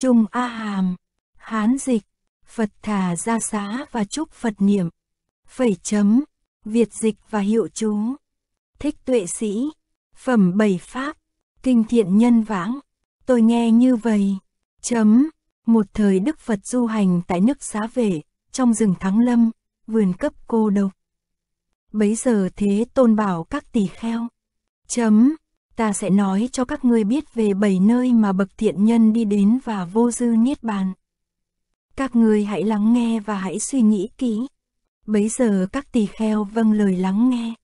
Trung A Hàm, Hán dịch, Phật Thà Gia Xá và Chúc Phật Niệm, phẩy chấm, Việt dịch và hiệu chú, thích tuệ sĩ, phẩm bảy pháp, kinh thiện nhân vãng, tôi nghe như vậy, chấm, một thời Đức Phật du hành tại nước xá vệ, trong rừng Thắng Lâm, vườn cấp cô độc. Bấy giờ thế tôn bảo các tỳ kheo, chấm, ta sẽ nói cho các ngươi biết về bảy nơi mà bậc thiện nhân đi đến và vô dư niết bàn. Các ngươi hãy lắng nghe và hãy suy nghĩ kỹ. Bấy giờ các tỳ kheo vâng lời lắng nghe.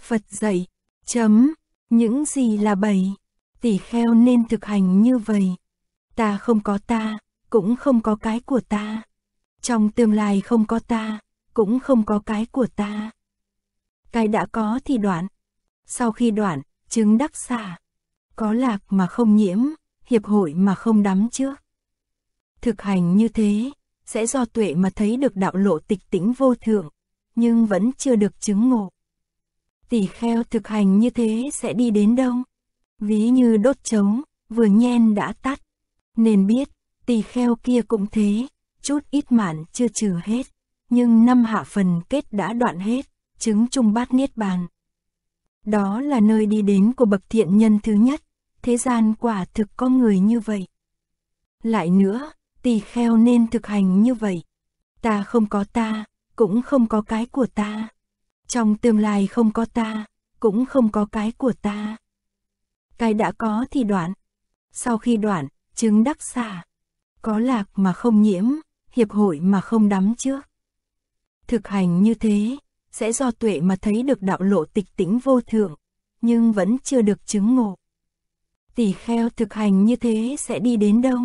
Phật dạy, chấm, những gì là bảy, tỳ kheo nên thực hành như vậy. Ta không có ta, cũng không có cái của ta. Trong tương lai không có ta, cũng không có cái của ta. Cái đã có thì đoạn. Sau khi đoạn, chứng đắc xả. Có lạc mà không nhiễm, hiệp hội mà không đắm trước. Thực hành như thế, sẽ do tuệ mà thấy được đạo lộ tịch tĩnh vô thượng, nhưng vẫn chưa được chứng ngộ. Tỷ kheo thực hành như thế sẽ đi đến đâu? Ví như đốt trống, vừa nhen đã tắt. Nên biết, tỳ kheo kia cũng thế, chút ít mạn chưa trừ hết, nhưng năm hạ phần kết đã đoạn hết, chứng chung bát niết bàn. Đó là nơi đi đến của bậc thiện nhân thứ nhất, thế gian quả thực có người như vậy. Lại nữa, tỳ kheo nên thực hành như vậy. Ta không có ta, cũng không có cái của ta. Trong tương lai không có ta, cũng không có cái của ta. Cái đã có thì đoạn. Sau khi đoạn, chứng đắc xả. Có lạc mà không nhiễm, hiệp hội mà không đắm trước. Thực hành như thế, sẽ do tuệ mà thấy được đạo lộ tịch tĩnh vô thượng, nhưng vẫn chưa được chứng ngộ. Tỳ kheo thực hành như thế sẽ đi đến đâu?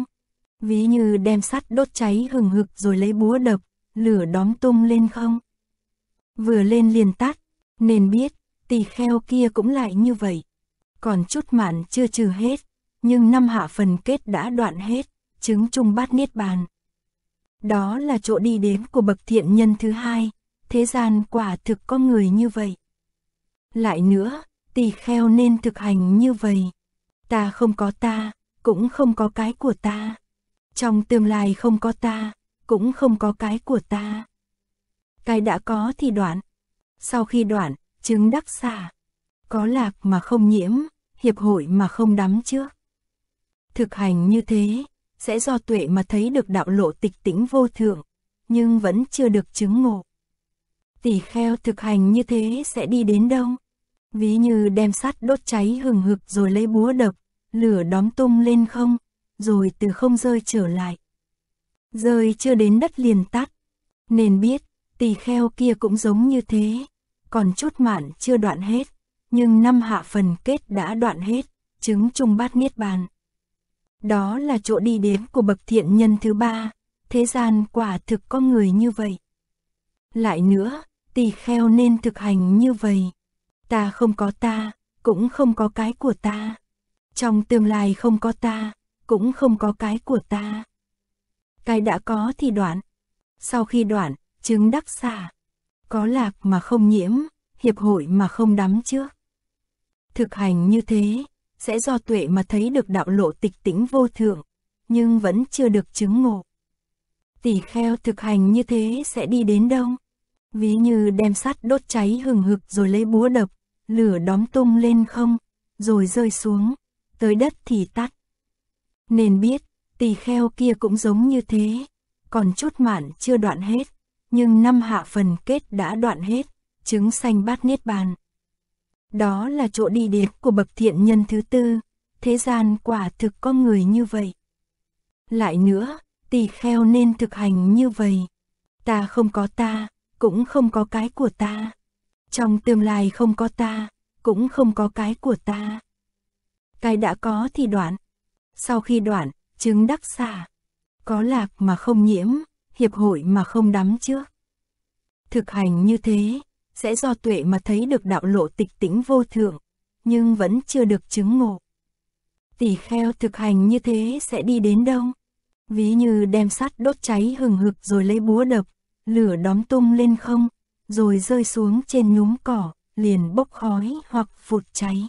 Ví như đem sắt đốt cháy hừng hực rồi lấy búa đập, lửa đóm tung lên không? Vừa lên liền tắt, nên biết, Tỳ kheo kia cũng lại như vậy. Còn chút mạn chưa trừ hết, nhưng năm hạ phần kết đã đoạn hết, chứng chung bát niết bàn. Đó là chỗ đi đến của bậc thiện nhân thứ hai thế gian quả thực có người như vậy. Lại nữa, tỳ kheo nên thực hành như vậy. Ta không có ta, cũng không có cái của ta. Trong tương lai không có ta, cũng không có cái của ta. Cái đã có thì đoạn. Sau khi đoạn, chứng đắc xả. Có lạc mà không nhiễm, hiệp hội mà không đắm trước. Thực hành như thế, sẽ do tuệ mà thấy được đạo lộ tịch tĩnh vô thượng, nhưng vẫn chưa được chứng ngộ tỷ kheo thực hành như thế sẽ đi đến đâu? Ví như đem sắt đốt cháy hừng hực rồi lấy búa đập, lửa đóm tung lên không, rồi từ không rơi trở lại. Rơi chưa đến đất liền tắt. Nên biết, tỳ kheo kia cũng giống như thế. Còn chút mạn chưa đoạn hết, nhưng năm hạ phần kết đã đoạn hết, chứng trung bát niết bàn. Đó là chỗ đi đến của bậc thiện nhân thứ ba, thế gian quả thực có người như vậy. Lại nữa, tỳ kheo nên thực hành như vậy. Ta không có ta, cũng không có cái của ta. Trong tương lai không có ta, cũng không có cái của ta. Cái đã có thì đoạn. Sau khi đoạn, chứng đắc xả. Có lạc mà không nhiễm, hiệp hội mà không đắm trước. Thực hành như thế, sẽ do tuệ mà thấy được đạo lộ tịch tĩnh vô thượng, nhưng vẫn chưa được chứng ngộ. Tỷ kheo thực hành như thế sẽ đi đến đâu? ví như đem sắt đốt cháy hừng hực rồi lấy búa đập, lửa đóm tung lên không, rồi rơi xuống, tới đất thì tắt. Nên biết, tỳ kheo kia cũng giống như thế, còn chút mạn chưa đoạn hết, nhưng năm hạ phần kết đã đoạn hết, chứng sanh bát niết bàn. Đó là chỗ đi đến của bậc thiện nhân thứ tư, thế gian quả thực có người như vậy. Lại nữa, tỳ kheo nên thực hành như vậy. Ta không có ta, cũng không có cái của ta. Trong tương lai không có ta, cũng không có cái của ta. Cái đã có thì đoạn. Sau khi đoạn, chứng đắc xả. Có lạc mà không nhiễm, hiệp hội mà không đắm trước. Thực hành như thế, sẽ do tuệ mà thấy được đạo lộ tịch tĩnh vô thượng, nhưng vẫn chưa được chứng ngộ. tỳ kheo thực hành như thế sẽ đi đến đâu? Ví như đem sắt đốt cháy hừng hực rồi lấy búa đập, lửa đóm tung lên không, rồi rơi xuống trên nhúm cỏ, liền bốc khói hoặc phụt cháy.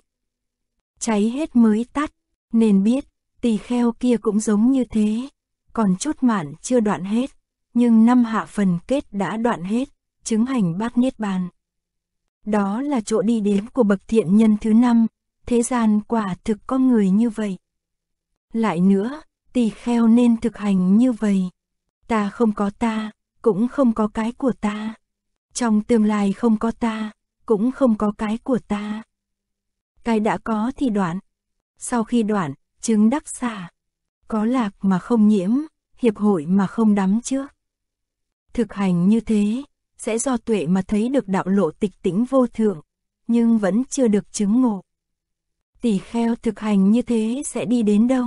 Cháy hết mới tắt, nên biết, tỳ kheo kia cũng giống như thế, còn chút mạn chưa đoạn hết, nhưng năm hạ phần kết đã đoạn hết, chứng hành bát niết bàn. Đó là chỗ đi đến của bậc thiện nhân thứ năm, thế gian quả thực có người như vậy. Lại nữa, tỳ kheo nên thực hành như vậy. Ta không có ta, cũng không có cái của ta. Trong tương lai không có ta, cũng không có cái của ta. Cái đã có thì đoạn. Sau khi đoạn, chứng đắc xả. Có lạc mà không nhiễm, hiệp hội mà không đắm trước. Thực hành như thế, sẽ do tuệ mà thấy được đạo lộ tịch tĩnh vô thượng, nhưng vẫn chưa được chứng ngộ. Tỷ kheo thực hành như thế sẽ đi đến đâu?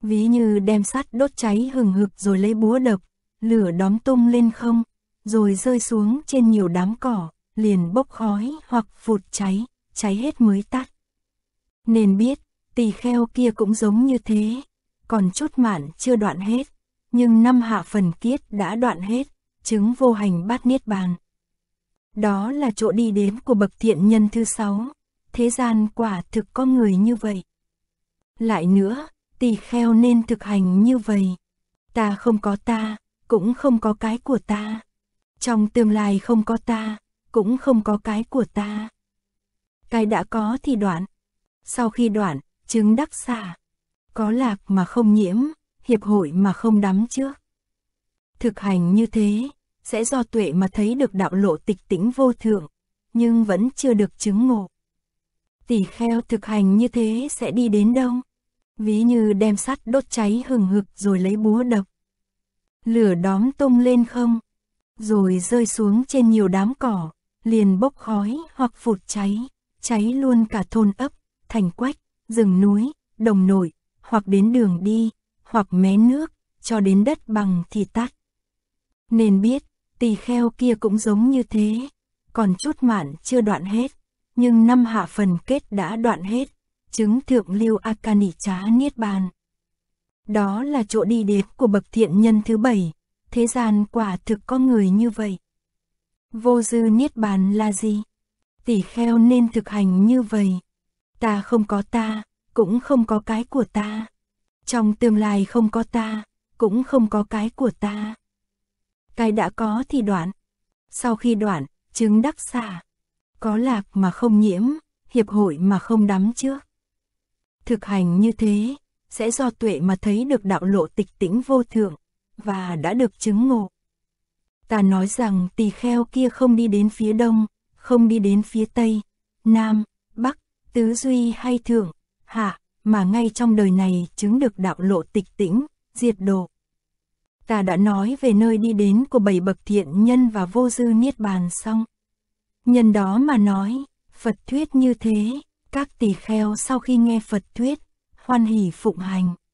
Ví như đem sắt đốt cháy hừng hực rồi lấy búa đập, lửa đóm tung lên không, rồi rơi xuống trên nhiều đám cỏ, liền bốc khói hoặc vụt cháy, cháy hết mới tắt. Nên biết, tỳ kheo kia cũng giống như thế, còn chút mạn chưa đoạn hết, nhưng năm hạ phần kiết đã đoạn hết, chứng vô hành bát niết bàn. Đó là chỗ đi đến của bậc thiện nhân thứ sáu, thế gian quả thực có người như vậy. Lại nữa, tỳ kheo nên thực hành như vậy. Ta không có ta, cũng không có cái của ta. Trong tương lai không có ta, cũng không có cái của ta. Cái đã có thì đoạn. Sau khi đoạn, chứng đắc xả. Có lạc mà không nhiễm, hiệp hội mà không đắm trước. Thực hành như thế, sẽ do tuệ mà thấy được đạo lộ tịch tĩnh vô thượng, nhưng vẫn chưa được chứng ngộ. Tỷ kheo thực hành như thế sẽ đi đến đâu? Ví như đem sắt đốt cháy hừng hực rồi lấy búa độc lửa đóm tung lên không, rồi rơi xuống trên nhiều đám cỏ, liền bốc khói hoặc phụt cháy, cháy luôn cả thôn ấp, thành quách, rừng núi, đồng nội, hoặc đến đường đi, hoặc mé nước, cho đến đất bằng thì tắt. Nên biết, tỳ kheo kia cũng giống như thế, còn chút mạn chưa đoạn hết, nhưng năm hạ phần kết đã đoạn hết, chứng thượng lưu Akani trá niết bàn. Đó là chỗ đi đến của bậc thiện nhân thứ bảy, thế gian quả thực có người như vậy. Vô dư niết bàn là gì? Tỷ kheo nên thực hành như vậy. Ta không có ta, cũng không có cái của ta. Trong tương lai không có ta, cũng không có cái của ta. Cái đã có thì đoạn. Sau khi đoạn, chứng đắc xả. Có lạc mà không nhiễm, hiệp hội mà không đắm trước. Thực hành như thế, sẽ do tuệ mà thấy được đạo lộ tịch tĩnh vô thượng, và đã được chứng ngộ. Ta nói rằng tỳ kheo kia không đi đến phía đông, không đi đến phía tây, nam, bắc, tứ duy hay thượng, hạ, mà ngay trong đời này chứng được đạo lộ tịch tĩnh, diệt độ. Ta đã nói về nơi đi đến của bảy bậc thiện nhân và vô dư niết bàn xong. Nhân đó mà nói, Phật thuyết như thế, các tỳ kheo sau khi nghe Phật thuyết, hoan hỉ phụng hành.